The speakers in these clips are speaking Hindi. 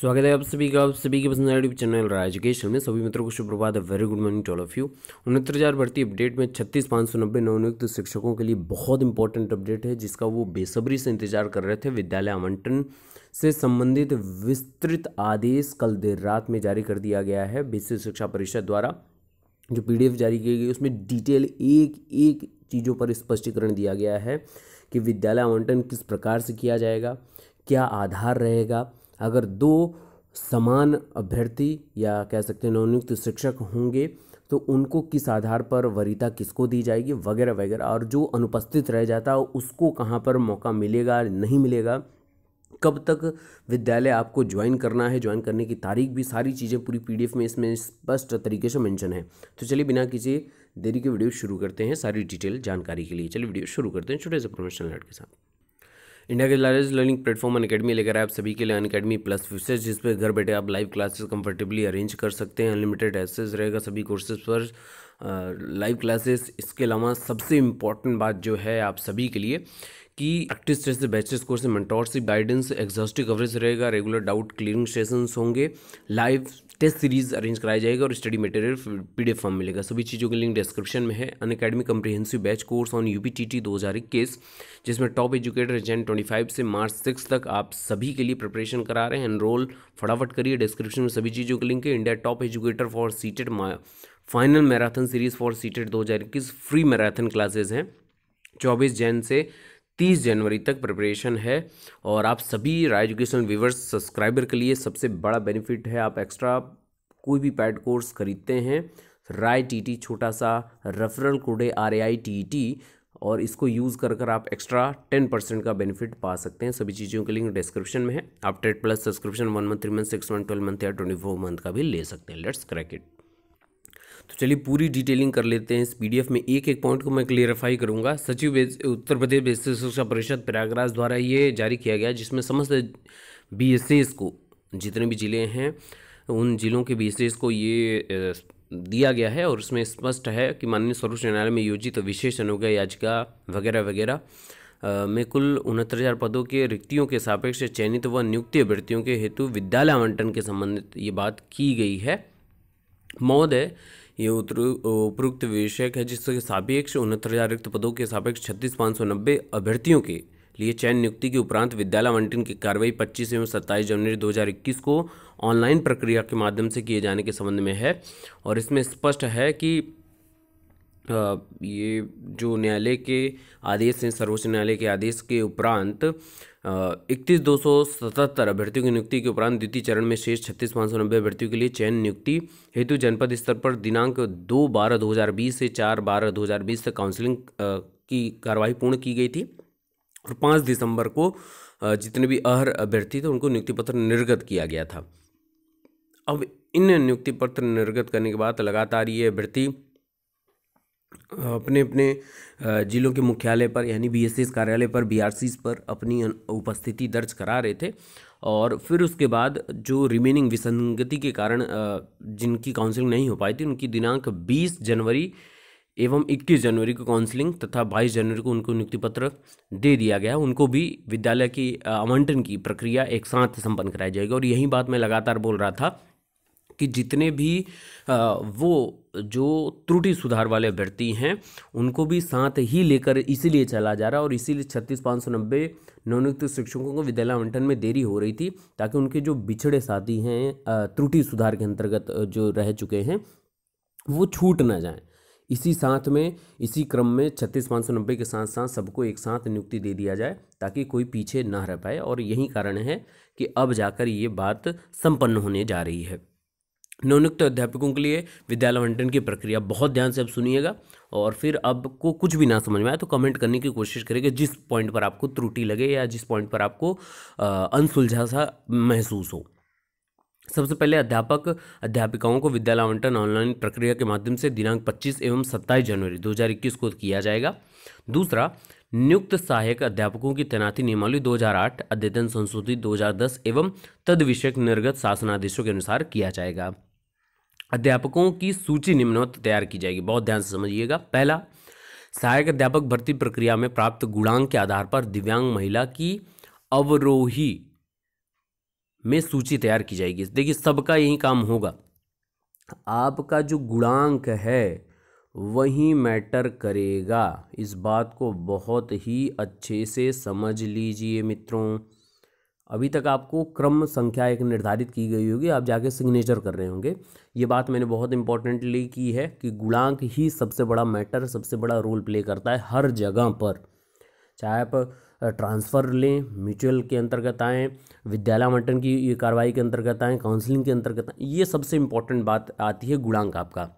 स्वागत है आप सभी का आप सभी के पसंद यूट्यूब चैनल रहा एजुकेशन में सभी मित्रों को सुप्रभात very good morning all of you उनहत्तर हज़ार भर्ती अपडेट में छत्तीस पाँच सौ नब्बे नवनियुक्त शिक्षकों के लिए बहुत इंपॉर्टेंट अपडेट है जिसका वो बेसब्री से इंतजार कर रहे थे विद्यालय आवंटन से संबंधित विस्तृत आदेश कल देर रात में जारी कर दिया गया है बेसिक शिक्षा परिषद द्वारा जो पी जारी की गई उसमें डिटेल एक एक चीज़ों पर स्पष्टीकरण दिया गया है कि विद्यालय आवंटन किस प्रकार से किया जाएगा क्या आधार रहेगा अगर दो समान अभ्यर्थी या कह सकते हैं नवनियुक्त शिक्षक होंगे तो उनको किस आधार पर वरीता किसको दी जाएगी वगैरह वगैरह और जो अनुपस्थित रह जाता है उसको कहाँ पर मौका मिलेगा नहीं मिलेगा कब तक विद्यालय आपको ज्वाइन करना है ज्वाइन करने की तारीख भी सारी चीज़ें पूरी पीडीएफ में इसमें स्पष्ट तरीके से मेंशन है तो चलिए बिना किसी देरी के वीडियो शुरू करते हैं सारी डिटेल जानकारी के लिए चलिए वीडियो शुरू करते हैं छोटे से प्रोफेशनल नोट के साथ इंडिया के largest learning platform Unacademy लेकर आप सभी के लिए अन अकेडमी प्लस फीचर्स जिस पर घर बैठे आप लाइव क्लासेस कंफर्टेबली अरेंज कर सकते हैं अनलिमिटेड एक्सेस रहेगा सभी कोर्सेज पर लाइव क्लासेस इसके अलावा सबसे इंपॉर्टेंट बात जो है आप सभी के लिए कि प्रैक्टिस जैसे batches course mentorship guidance exhaustive coverage रहेगा रेगुलर डाउट क्लियरिंग सेशंस होंगे लाइव टेस्ट सीरीज अरेंज कराया जाएगा और स्टडी मटेरियल पीडीएफ फॉर्म मिलेगा सभी चीज़ों के लिंक डिस्क्रिप्शन में है Unacademy comprehensive batch course on U P T T दो हज़ार इक्कीस जिसमें टॉप एजुकेटर जैन फाइव से मार्च सिक्स तक आप सभी के लिए प्रिपरेशन करा रहे हैं एनरोल फटाफट करिए डिस्क्रिप्शन में सभी चीज़ों के लिंक है India top educator for CTET final marathon series for CTET दो हज़ार इक्कीस फ्री मैराथन क्लासेज हैं चौबीस जैन से तीस जनवरी तक प्रिपरेशन है और आप सभी राय एजुकेशन व्यूवर्स सब्सक्राइबर के लिए सबसे बड़ा बेनिफिट है आप एक्स्ट्रा कोई भी पैड कोर्स खरीदते हैं राय टीटी छोटा सा referral code R A I T T और इसको यूज़ कर कर आप एक्स्ट्रा टेन परसेंट का बेनिफिट पा सकते हैं सभी चीज़ों के लिंक डिस्क्रिप्शन में है आप TET plus subscription one month three month six month twelve month या ट्वेंटी फोर मंथ का भी ले सकते हैं लेट्स क्रैक इट तो चलिए पूरी डिटेलिंग कर लेते हैं इस पीडीएफ में एक एक पॉइंट को मैं क्लियरिफाई करूंगा सचिव उत्तर प्रदेश बेसिक शिक्षा परिषद प्रयागराज द्वारा ये जारी किया गया जिसमें समस्त बी को जितने भी ज़िले हैं उन ज़िलों के बी को ये दिया गया है और उसमें स्पष्ट है कि माननीय सर्वोच्च न्यायालय में योजित तो विशेष अनुज्ञा याचिका वगैरह वगैरह में कुल उनहत्तर हज़ार पदों के रिक्तियों के सापेक्ष चयनित व नियुक्ति अभ्यर्थियों के हेतु विद्यालय आवंटन के संबंधित ये बात की गई है महोदय ये उपयुक्त विषयक है जिसके सापेक्ष उनहत्तर हज़ार रिक्त पदों के सापेक्ष छत्तीस पाँच सौ नब्बे अभ्यर्थियों के लिए चयन नियुक्ति के उपरांत विद्यालय आवंटन की कार्रवाई पच्चीस एवं सत्ताईस जनवरी दो हज़ार इक्कीस को ऑनलाइन प्रक्रिया के माध्यम से किए जाने के संबंध में है और इसमें स्पष्ट है कि ये जो न्यायालय के आदेश हैं सर्वोच्च न्यायालय के आदेश के उपरांत इकतीस दो सौ सतहत्तर अभ्यर्थियों की नियुक्ति के उपरांत द्वितीय चरण में शेष छत्तीस पाँच सौ नब्बे अभ्यर्थियों के लिए चयन नियुक्ति हेतु जनपद स्तर पर दिनांक दो बारह दो हज़ार बीस से चार बारह दो हज़ार बीस तक काउंसलिंग की कार्रवाई पूर्ण की गई थी और पाँच दिसंबर को जितने भी अहर अभ्यर्थी थे उनको नियुक्ति पत्र निर्गत किया गया था अब इन नियुक्ति पत्र निर्गत करने के बाद लगातार ये अभ्यर्थी अपने अपने जिलों के मुख्यालय पर यानी बी कार्यालय पर बी पर अपनी उपस्थिति दर्ज करा रहे थे और फिर उसके बाद जो रिमेनिंग विसंगति के कारण जिनकी काउंसलिंग नहीं हो पाई थी उनकी दिनांक 20 जनवरी एवं 21 जनवरी को काउंसलिंग तथा 22 जनवरी को उनको नियुक्ति पत्र दे दिया गया उनको भी विद्यालय की आवंटन की प्रक्रिया एक साथ संपन्न कराई जाएगी और यही बात मैं लगातार बोल रहा था कि जितने भी वो जो त्रुटि सुधार वाले अभ्यर्थी हैं उनको भी साथ ही लेकर इसीलिए चला जा रहा और इसीलिए छत्तीस पाँच सौ नब्बे नवनियुक्त शिक्षकों को विद्यालय आवंटन में देरी हो रही थी ताकि उनके जो बिछड़े साथी हैं त्रुटि सुधार के अंतर्गत जो रह चुके हैं वो छूट ना जाए इसी साथ में इसी क्रम में छत्तीस पाँच सौ नब्बे के साथ साथ सबको एक साथ नियुक्ति दे दिया जाए ताकि कोई पीछे ना रह पाए और यही कारण है कि अब जाकर ये बात संपन्न होने जा रही है नवनियुक्त अध्यापकों के लिए विद्यालय आवंटन की प्रक्रिया बहुत ध्यान से अब सुनिएगा और फिर आपको कुछ भी ना समझ में आए तो कमेंट करने की कोशिश करेंगे जिस पॉइंट पर आपको त्रुटि लगे या जिस पॉइंट पर आपको अनसुलझा सा महसूस हो सबसे पहले अध्यापक अध्यापिकाओं को विद्यालय आवंटन ऑनलाइन प्रक्रिया के माध्यम से दिनांक 25 एवं 27 जनवरी 2021 को किया जाएगा दूसरा नियुक्त सहायक अध्यापकों की तैनाती नियमावली 2008 अद्यतन संशोधित 2010 एवं तद विषयक निर्गत शासनादेशों के अनुसार किया जाएगा अध्यापकों की सूची निम्नवत तैयार की जाएगी बहुत ध्यान से समझिएगा पहला सहायक अध्यापक भर्ती प्रक्रिया में प्राप्त गुणांक के आधार पर दिव्यांग महिला की अवरोही में सूची तैयार की जाएगी देखिए सबका यही काम होगा आपका जो गुणांक है वही मैटर करेगा इस बात को बहुत ही अच्छे से समझ लीजिए मित्रों अभी तक आपको क्रम संख्या एक निर्धारित की गई होगी आप जाके सिग्नेचर कर रहे होंगे ये बात मैंने बहुत इंपॉर्टेंटली की है कि गुणांक ही सबसे बड़ा मैटर सबसे बड़ा रोल प्ले करता है हर जगह पर चाहे आप ट्रांसफ़र लें म्यूचुअल के अंतर्गत आएँ विद्यालय आवंटन की कार्रवाई के अंतर्गत आएँ काउंसलिंग के अंतर्गत आएँ ये सबसे इम्पॉर्टेंट बात आती है गुणांक आपका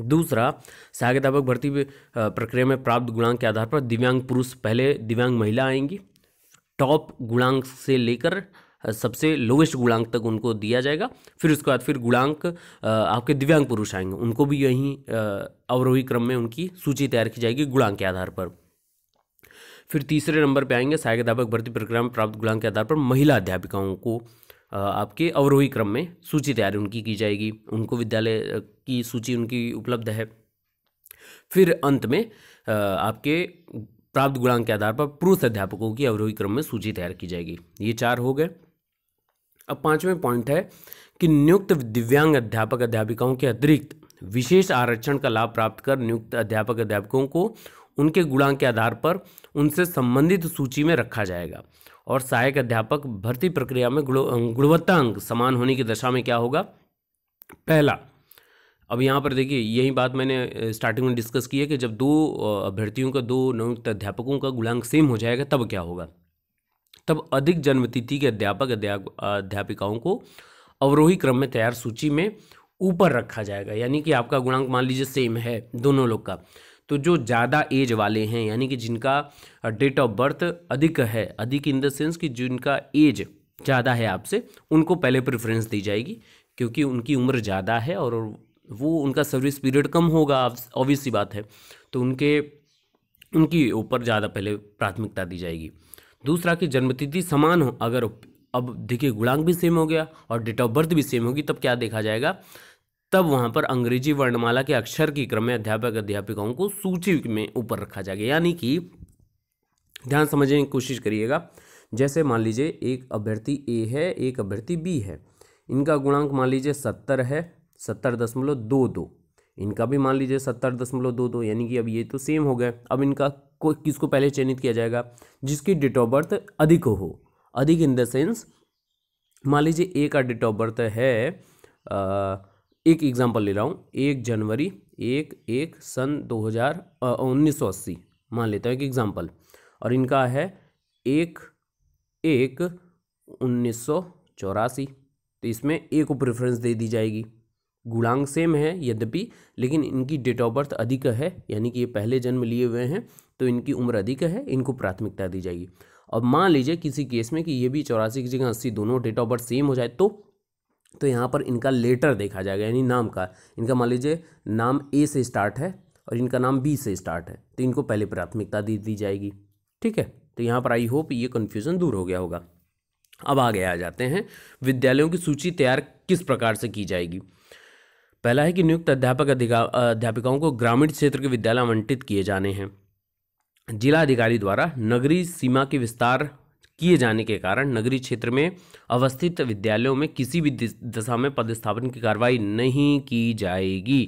दूसरा सहायक अध्यापक भर्ती प्रक्रिया में प्राप्त गुणांक के आधार पर दिव्यांग पुरुष पहले दिव्यांग महिला आएंगी टॉप गुणांक से लेकर सबसे लोवेस्ट गुणांक तक उनको दिया जाएगा फिर उसके बाद फिर गुणांक आपके दिव्यांग पुरुष आएंगे उनको भी यहीं अवरोही क्रम में उनकी सूची तैयार की जाएगी गुणांक के आधार पर फिर तीसरे नंबर पे आएंगे सहायक अध्यापक भर्ती प्रक्रिया में प्राप्त गुणांक के आधार पर महिला अध्यापिकाओं को आपके अवरोही क्रम में सूची तैयार उनकी की जाएगी उनको विद्यालय की सूची उनकी उपलब्ध है फिर अंत में आपके प्राप्त गुणांक के आधार पर पुरुष अध्यापकों की अवरोही क्रम में सूची तैयार की जाएगी ये चार हो गए अब पांचवें पॉइंट है कि नियुक्त दिव्यांग अध्यापक अध्यापिकाओं के अतिरिक्त विशेष आरक्षण का लाभ प्राप्त कर नियुक्त अध्यापक अध्यापकों को उनके गुणांक के आधार पर उनसे संबंधित सूची में रखा जाएगा और सहायक अध्यापक भर्ती प्रक्रिया में अं, गुणवत्ता अंक समान होने की दशा में क्या होगा पहला अब यहाँ पर देखिए यही बात मैंने स्टार्टिंग में डिस्कस की है कि जब दो अभ्यर्थियों का दो नवयुक्त अध्यापकों का गुणांक सेम हो जाएगा तब क्या होगा तब अधिक जन्मतिथि के अध्यापक अध्यापिकाओं को अवरोही क्रम में तैयार सूची में ऊपर रखा जाएगा यानी कि आपका गुणांक मान लीजिए सेम है दोनों लोग का तो जो ज़्यादा एज वाले हैं यानी कि जिनका डेट ऑफ बर्थ अधिक है अधिक इन द सेंस कि जिनका एज ज़्यादा है आपसे उनको पहले प्रेफरेंस दी जाएगी क्योंकि उनकी उम्र ज़्यादा है और वो उनका सर्विस पीरियड कम होगा ऑब्वियस सी बात है तो उनके उनकी ऊपर ज़्यादा पहले प्राथमिकता दी जाएगी दूसरा कि जन्मतिथि समान हो अगर अब देखिए गुणांक भी सेम हो गया और डेट ऑफ बर्थ भी सेम होगी तब क्या देखा जाएगा तब वहाँ पर अंग्रेजी वर्णमाला के अक्षर के क्रम में अध्यापक अध्यापिकाओं को सूची में ऊपर रखा जाएगा यानी कि ध्यान समझने की कोशिश करिएगा जैसे मान लीजिए एक अभ्यर्थी ए है एक अभ्यर्थी बी है इनका गुणांक मान लीजिए सत्तर है सत्तर दशमलव दो दो इनका भी मान लीजिए सत्तर दशमलव दो दो यानी कि अब ये तो सेम हो गए अब इनका को किसको पहले चयनित किया जाएगा जिसकी डेट ऑफ बर्थ अधिक हो अधिक इन द सेंस मान लीजिए ए का डेट ऑफ बर्थ है आ, एक एग्जाम्पल ले रहा हूँ एक जनवरी एक एक सन दो हज़ार उन्नीस सौ अस्सी मान लेता हूँ एक एग्जाम्पल और इनका है एक एक उन्नीस सौ चौरासी तो इसमें ए को प्रेफरेंस दे दी जाएगी गुणांग सेम है यद्यपि लेकिन इनकी डेट ऑफ बर्थ अधिक है यानी कि ये पहले जन्म लिए हुए हैं तो इनकी उम्र अधिक है इनको प्राथमिकता दी जाएगी अब मान लीजिए किसी केस में कि ये भी चौरासी की जगह अस्सी दोनों डेट ऑफ बर्थ सेम हो जाए तो तो यहाँ पर इनका लेटर देखा जाएगा यानी नाम का इनका मान लीजिए नाम ए से स्टार्ट है और इनका नाम बी से स्टार्ट है तो इनको पहले प्राथमिकता दे दी जाएगी ठीक है तो यहाँ पर आई होप ये कन्फ्यूज़न दूर हो गया होगा अब आगे आ जाते हैं विद्यालयों की सूची तैयार किस प्रकार से की जाएगी पहला है कि नियुक्त अध्यापक अध्यापिकाओं को ग्रामीण क्षेत्र के विद्यालय आवंटित किए जाने हैं जिला अधिकारी द्वारा नगरीय सीमा के विस्तार किए जाने के कारण नगरीय क्षेत्र में अवस्थित विद्यालयों में किसी भी दशा में पदस्थापन की कार्रवाई नहीं की जाएगी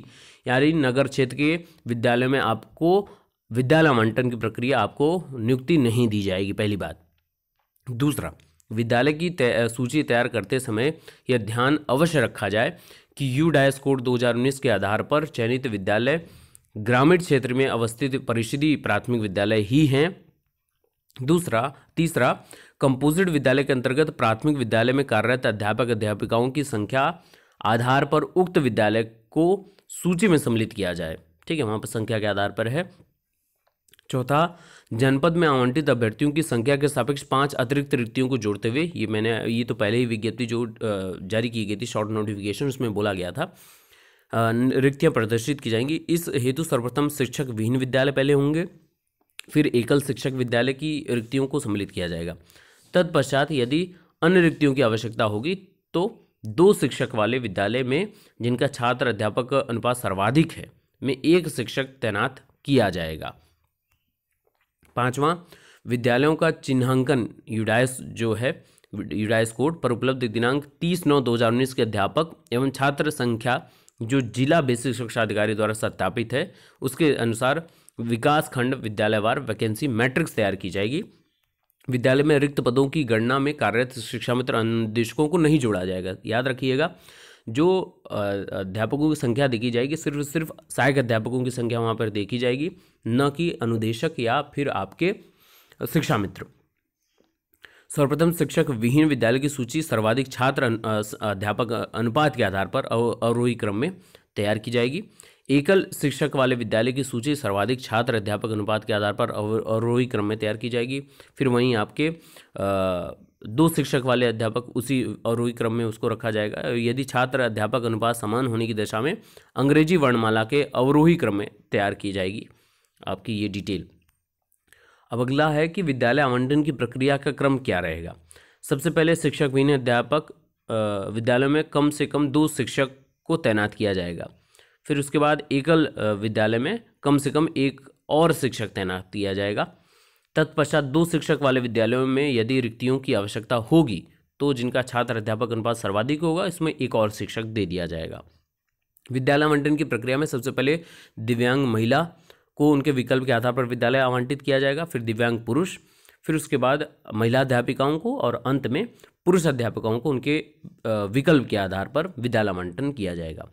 यानी नगर क्षेत्र के विद्यालयों में आपको विद्यालय आवंटन की प्रक्रिया आपको नियुक्ति नहीं दी जाएगी पहली बात दूसरा विद्यालय की सूची तैयार करते समय यह ध्यान अवश्य रखा जाए कि यू डायस कोड 2019 के आधार पर चयनित विद्यालय ग्रामीण क्षेत्र में अवस्थित परिषदी प्राथमिक विद्यालय ही हैं दूसरा तीसरा कंपोजिट विद्यालय के अंतर्गत प्राथमिक विद्यालय में कार्यरत अध्यापक अध्यापिकाओं की संख्या आधार पर उक्त विद्यालय को सूची में सम्मिलित किया जाए ठीक है वहाँ पर संख्या के आधार पर है चौथा जनपद में आवंटित अभ्यर्थियों की संख्या के सापेक्ष पांच अतिरिक्त रिक्तियों को जोड़ते हुए ये मैंने ये तो पहले ही विज्ञप्ति जो जारी की गई थी शॉर्ट नोटिफिकेशन उसमें बोला गया था रिक्तियाँ प्रदर्शित की जाएंगी इस हेतु सर्वप्रथम शिक्षक विहीन विद्यालय पहले होंगे फिर एकल शिक्षक विद्यालय की रिक्तियों को सम्मिलित किया जाएगा तत्पश्चात यदि अन्य रिक्तियों की आवश्यकता होगी तो दो शिक्षक वाले विद्यालय में जिनका छात्र अध्यापक अनुपात सर्वाधिक है में एक शिक्षक तैनात किया जाएगा पांचवा विद्यालयों का चिन्हांकन यूडाइस जो है यूडाइस कोड पर उपलब्ध दिनांक 30 नौ 2019 के अध्यापक एवं छात्र संख्या जो जिला बेसिक शिक्षा अधिकारी द्वारा सत्यापित है उसके अनुसार विकास खंड विद्यालयवार वैकेंसी मैट्रिक्स तैयार की जाएगी विद्यालय में रिक्त पदों की गणना में कार्यरत शिक्षा मित्र अनुदेशकों को नहीं जोड़ा जाएगा याद रखिएगा जो अध्यापकों की संख्या देखी जाएगी सिर्फ सिर्फ सहायक अध्यापकों की संख्या वहाँ पर देखी जाएगी न कि अनुदेशक या फिर आपके शिक्षा मित्र सर्वप्रथम शिक्षक विहीन विद्यालय की सूची सर्वाधिक छात्र अध्यापक अनुपात के आधार पर अवरोही क्रम में तैयार की जाएगी एकल शिक्षक वाले विद्यालय की सूची सर्वाधिक छात्र अध्यापक अनुपात के आधार पर अवरोही क्रम में तैयार की जाएगी फिर वहीं आपके दो शिक्षक वाले अध्यापक उसी अवरोही क्रम में उसको रखा जाएगा यदि छात्र अध्यापक अनुपात समान होने की दशा में अंग्रेजी वर्णमाला के अवरोही क्रम में तैयार की जाएगी आपकी ये डिटेल अब अगला है कि विद्यालय आवंटन की प्रक्रिया का क्रम क्या रहेगा सबसे पहले शिक्षक विहीन अध्यापक विद्यालय में कम से कम दो शिक्षक को तैनात किया जाएगा फिर उसके बाद एकल विद्यालय में कम से कम एक और शिक्षक तैनात किया जाएगा तत्पश्चात दो शिक्षक वाले विद्यालयों में यदि रिक्तियों की आवश्यकता होगी तो जिनका छात्र अध्यापक अनुपात सर्वाधिक होगा इसमें एक और शिक्षक दे दिया जाएगा विद्यालय आवंटन की प्रक्रिया में सबसे पहले दिव्यांग महिला को उनके विकल्प के आधार पर विद्यालय आवंटित किया जाएगा फिर दिव्यांग पुरुष फिर उसके बाद महिला अध्यापिकाओं को और अंत में पुरुष अध्यापिकाओं को उनके विकल्प के आधार पर विद्यालय आवंटन किया जाएगा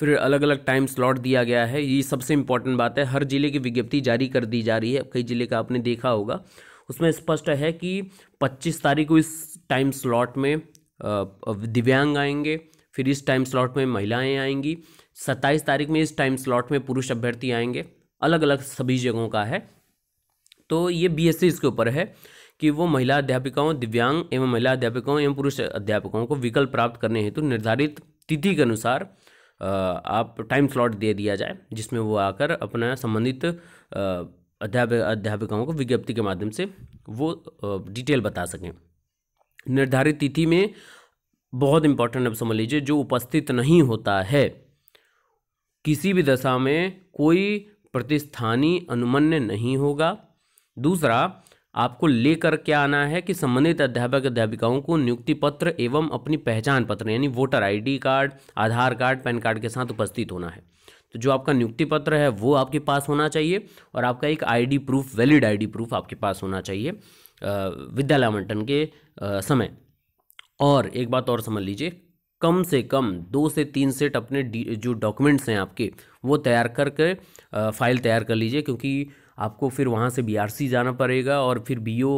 फिर अलग अलग टाइम स्लॉट दिया गया है ये सबसे इंपॉर्टेंट बात है हर ज़िले की विज्ञप्ति जारी कर दी जा रही है कई ज़िले का आपने देखा होगा उसमें स्पष्ट है कि पच्चीस तारीख को इस टाइम स्लॉट में दिव्यांग आएंगे फिर इस टाइम स्लॉट में महिलाएं आएंगी सत्ताईस तारीख में इस टाइम स्लॉट में पुरुष अभ्यर्थी आएंगे अलग अलग सभी जगहों का है तो ये बी एस इसके ऊपर है कि वो महिला अध्यापिकाओं दिव्यांग एवं महिला अध्यापिकाओं एवं पुरुष अध्यापकों को विकल्प प्राप्त करने हेतु निर्धारित तिथि के अनुसार आप टाइम स्लॉट दे दिया जाए जिसमें वो आकर अपना संबंधित अध्यापक अध्यापिकाओं को विज्ञप्ति के माध्यम से वो डिटेल बता सकें निर्धारित तिथि में बहुत इंपॉर्टेंट अब समझ लीजिए जो उपस्थित नहीं होता है किसी भी दशा में कोई प्रतिस्थानी अनुमन्य नहीं होगा दूसरा आपको लेकर क्या आना है कि संबंधित अध्यापक अध्यापिकाओं को नियुक्ति पत्र एवं अपनी पहचान पत्र यानी voter ID card Aadhaar card PAN card के साथ उपस्थित होना है तो जो आपका नियुक्ति पत्र है वो आपके पास होना चाहिए और आपका एक ID proof valid ID proof आपके पास होना चाहिए विद्यालय आवंटन के समय और एक बात और समझ लीजिए कम से कम दो से तीन सेट अपने जो डॉक्यूमेंट्स हैं आपके वो तैयार करके फाइल तैयार कर लीजिए क्योंकि आपको फिर वहाँ से बीआरसी जाना पड़ेगा और फिर बीओ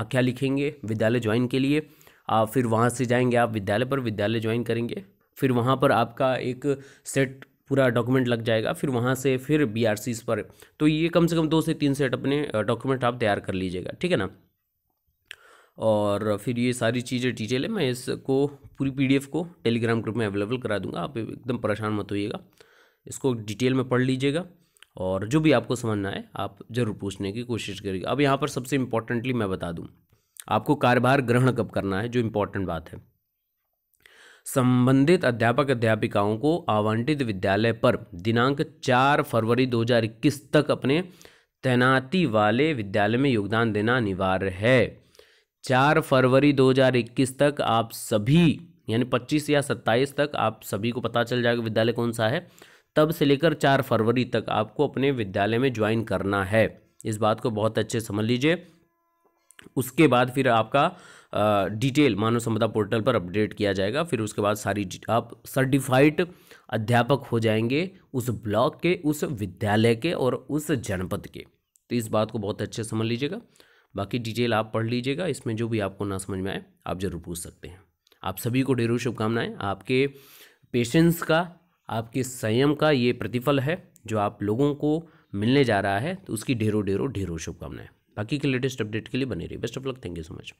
आख्या लिखेंगे विद्यालय ज्वाइन के लिए आप फिर वहाँ से जाएंगे आप विद्यालय पर विद्यालय ज्वाइन करेंगे फिर वहाँ पर आपका एक सेट पूरा डॉक्यूमेंट लग जाएगा फिर वहाँ से फिर बी पर तो ये कम से कम दो से तीन सेट अपने डॉक्यूमेंट आप तैयार कर लीजिएगा ठीक है ना और फिर ये सारी चीज़ें डिटेल है मैं इसको पूरी पीडीएफ को टेलीग्राम ग्रुप में अवेलेबल करा दूंगा आप एकदम परेशान मत होइएगा इसको डिटेल में पढ़ लीजिएगा और जो भी आपको समझना है आप ज़रूर पूछने की कोशिश करिए अब यहाँ पर सबसे इम्पोर्टेंटली मैं बता दूँ आपको कार्यभार ग्रहण कब करना है जो इम्पोर्टेंट बात है संबंधित अध्यापक अध्यापिकाओं को आवंटित विद्यालय पर दिनांक चार फरवरी 2021 तक अपने तैनाती वाले विद्यालय में योगदान देना अनिवार्य है चार फरवरी 2021 तक आप सभी यानी 25 या 27 तक आप सभी को पता चल जाएगा विद्यालय कौन सा है तब से लेकर चार फरवरी तक आपको अपने विद्यालय में ज्वाइन करना है इस बात को बहुत अच्छे समझ लीजिए उसके बाद फिर आपका डिटेल मानव सम्पदा पोर्टल पर अपडेट किया जाएगा फिर उसके बाद सारी आप सर्टिफाइड अध्यापक हो जाएंगे उस ब्लॉक के उस विद्यालय के और उस जनपद के तो इस बात को बहुत अच्छे समझ लीजिएगा बाकी डिटेल आप पढ़ लीजिएगा इसमें जो भी आपको ना समझ में आए आप ज़रूर पूछ सकते हैं आप सभी को ढेरों शुभकामनाएं आपके पेशेंस का आपके संयम का ये प्रतिफल है जो आप लोगों को मिलने जा रहा है तो उसकी ढेरों ढेरों ढेरों शुभकामनाएं बाकी के लेटेस्ट अपडेट के लिए बने रही best of luck thank you so much